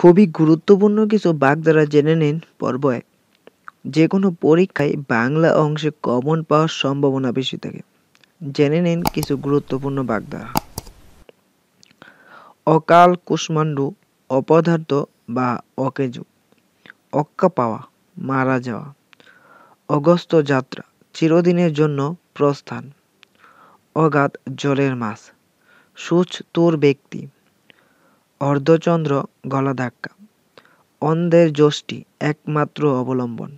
খুবই গুরুত্বপূর্ণ কিছু বাগধারা জেনে নিন পর্ব এক যে কোনো পরীক্ষায় বাংলা অংশে কমন পাওয়ার সম্ভাবনা বেশি থাকে জেনে নিন কিছু গুরুত্বপূর্ণ বাগধারা অকাল কুষ্মাণ্ডু অপদার্থ বা অকেজু অক্কা পাওয়া মারা যাওয়া অগস্ত যাত্রা চিরদিনের জন্য প্রস্থান অগাধ জলের মাছ সুচ তোর ব্যক্তি অর্ধচন্দ্র গলাধাক্কা অন্ধের যষ্টি একমাত্র অবলম্বন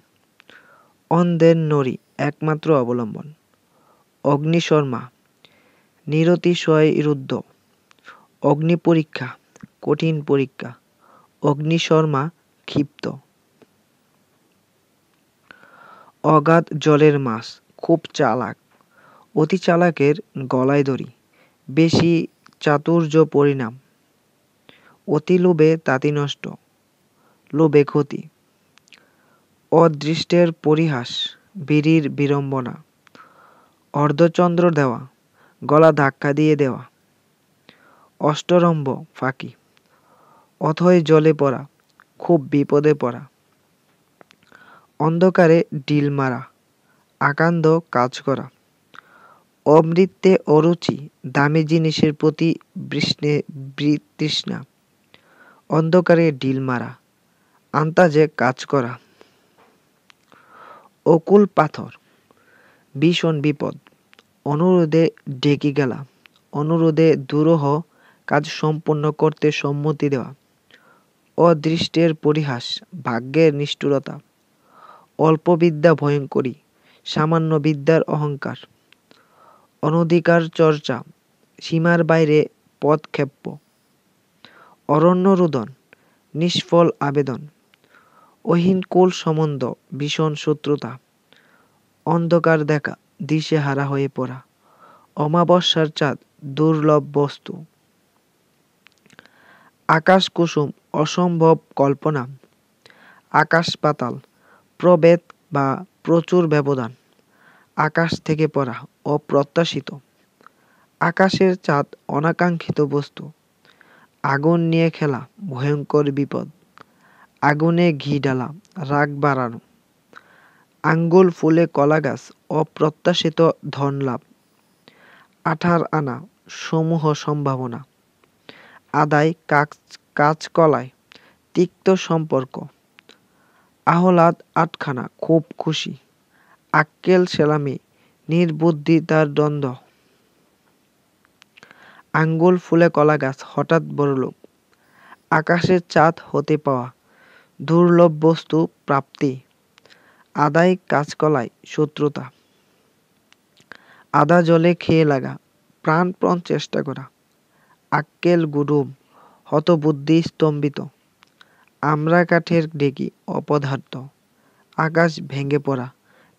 অন্ধের নড়ি একমাত্র অবলম্বন অগ্নিশর্মা নিরতিশয় রুদ্ধ অগ্নি পরীক্ষা কঠিন পরীক্ষা অগ্নিশর্মা ক্ষিপ্ত অগাধ জলের মাস খুব চালাক অতি চালাকের গলায় দড়ি বেশি চাতুর্য পরিণাম অতি লোভে তাঁতি নষ্ট লোভে ক্ষতি অদৃষ্টের পরিহাস বিড়ির বিড়ম্বনা অর্ধচন্দ্র দেওয়া গলা ধাক্কা দিয়ে দেওয়া অষ্টরম্ভ ফাঁকি অথয় জলে পড়া খুব বিপদে পড়া অন্ধকারে ডিল মারা আকান্দ কাজ করা অমৃত্যে অরুচি দামি জিনিসের প্রতি বৃষ্ণে বৃতৃষ্ণা অন্ধকারে ডিল মারা আন্তাজে কাজ করা অকুল পাথর ভীষণ বিপদ অনুরোধে ডেকে গেলা অনুরোধে দুরহ কাজ সম্পন্ন করতে সম্মতি দেওয়া অদৃষ্টের পরিহাস ভাগ্যের নিষ্ঠুরতা অল্প বিদ্যা ভয়ঙ্করী সামান্য বিদ্যার অহংকার অনধিকার চর্চা সীমার বাইরে পদক্ষেপ্য অরণ্য রোদন নিষ্ফল আবেদন অহীন কোল সম্বন্ধ ভীষণ শত্রুতা অন্ধকার দেখা দিশে হারা হয়ে পড়া অমাবস্যার চাঁদ দুর্লভ বস্তু আকাশ কুসুম অসম্ভব কল্পনা আকাশ পাতাল প্রবেদ বা প্রচুর ব্যবধান আকাশ থেকে পড়া অপ্রত্যাশিত আকাশের চাঁদ অনাকাঙ্ক্ষিত বস্তু আগুন নিয়ে খেলা ভয়ঙ্কর বিপদ আগুনে ঘি ডালা রাগ বাড়ানো আঙ্গুল ফুলে কলা গাছ অপ্রত্যাশিত ধনলাভ আঠার আনা সমূহ সম্ভাবনা আদায় কাজ কাজকলায় তিক্ত সম্পর্ক আহলাদ আটখানা খুব খুশি আক্কেল সেলামি নির্বুদ্ধিতার দ্বন্দ্ব আঙ্গুল ফুলে কলা গাছ হঠাৎ বড়লোক আকাশের চাঁদ হতে পাওয়া দুর্লভ বস্তু প্রাপ্তি আদায় কাঁচকলায় শত্রুতা আদা জলে খেয়ে লাগা প্রাণপণ চেষ্টা করা আক্কেল গুডুম হতবুদ্ধি স্তম্ভিত আমরা কাঠের ডেকি অপদার্থ আকাশ ভেঙে পড়া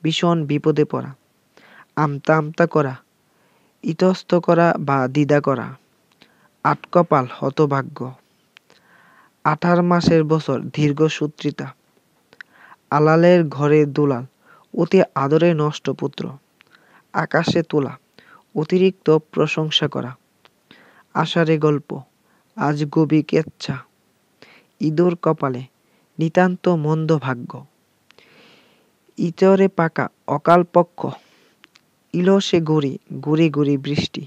ভীষণ বিপদে পড়া আমতা আমতা করা ইতস্ত করা বা দ্বিধা করা আট কপাল হতভাগ্য আঠার মাসের বছর দীর্ঘসূত্রিতা আলালের ঘরে দুলাল অতি আদরে নষ্ট পুত্র আকাশে তোলা অতিরিক্ত প্রশংসা করা আষাঢ়ে গল্প আজ গবি কেচ্ছা ইঁদুর কপালে নিতান্ত মন্দ ভাগ্য ইচরে পাকা অকালপক্ষ ইলো সে গড়ি গড়ি বৃষ্টি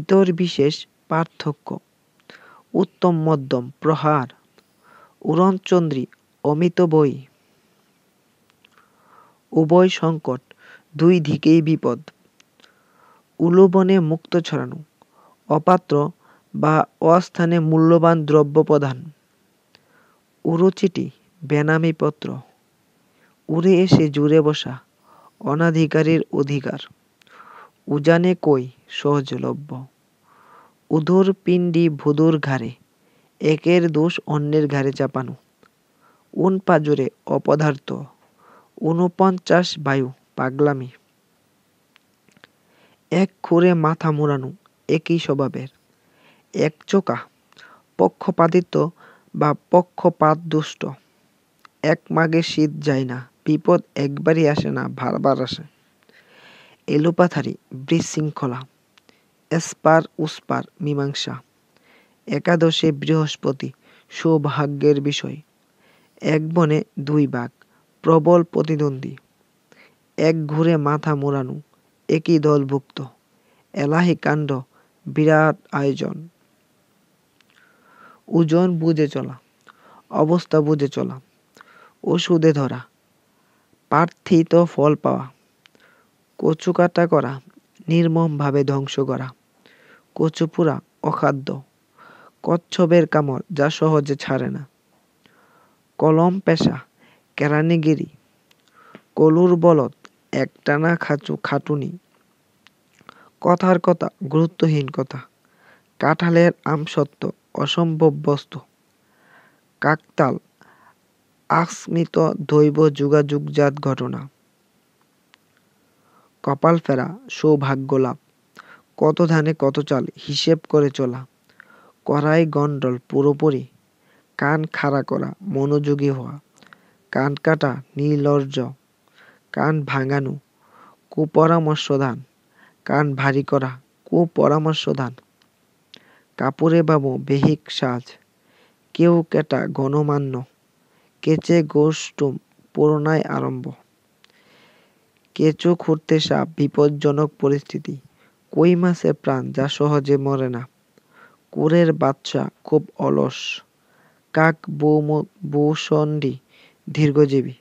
ইতর বিশেষ পার্থক্য উত্তম মধ্যম প্রহার উরণচন্দ্রী অমিত বই উভয় সংকট দুই দিকেই বিপদ উলোবনে মুক্ত ছড়ানো অপাত্র বা অস্থানে মূল্যবান দ্রব্য প্রদান উরুচিটি বেনামি পত্র উড়ে এসে জুড়ে বসা অনাধিকারীর অধিকার উজানে কই সহজলভ্য উধুর পিণ্ডি ভুদুর ঘাড়ে একের দোষ অন্যের ঘাড়ে চাপানো উন পাজরে অপদার্থ ঊনপঞ্চাশ বায়ু পাগলামি এক খুরে মাথা মোড়ানো একই স্বভাবের এক চোকা পক্ষপাতিত্ব বা পক্ষপাত দুষ্ট এক মাগে শীত যায় না বিপদ একবারই আসে না বারবার আসে এলোপাথারি বিশৃঙ্খলা এসপার উসপার মীমাংসা একাদশে বৃহস্পতি সৌভাগ্যের বিষয় এক বনে দুই বাঘ প্রবল প্রতিদ্বন্দ্বী এক ঘুরে মাথা মোড়ানো একই দলভুক্ত এলাহি কাণ্ড বিরাট আয়োজন ওজন বুঝে চলা অবস্থা বুঝে চলা ওষুধে ধরা প্রার্থিত ফল পাওয়া কচুকাটা করা নির্মমভাবে ধ্বংস করা কচুপুরা অখাদ্য কচ্ছপের কামড় যা সহজে ছাড়ে না কলম পেশা কেরানিগিরি কলুর বলত একটানা খাচু খাটুনি কথার কথা গুরুত্বহীন কথা কাঁঠালের আমসত্ত্ব অসম্ভব বস্তু কাকতাল আকস্মিত দৈব যোগাযোগজাত ঘটনা কপাল ফেরা সৌভাগ্য লাভ কত ধানে কত চাল হিসেব করে চলা করাই গন্ডল পুরোপুরি কান খাড়া করা মনোযোগী হওয়া কান কাটা নির্লজ্জ কান ভাঙানো কুপরামর্শ দান কান ভারী করা কুপরামর্শ দান কাপুরে বাবু বেহিক সাজ কেউ কেটা গণমান্য কেচে গোষ্ঠুম পুরোনায় আরম্ভ কেঁচো খুঁড়তে সাপ বিপজ্জনক পরিস্থিতি কই মাছে প্রাণ যা সহজে মরে না কুরের বাচ্চা খুব অলস কাক বৌম বৌসন্ডি দীর্ঘজীবী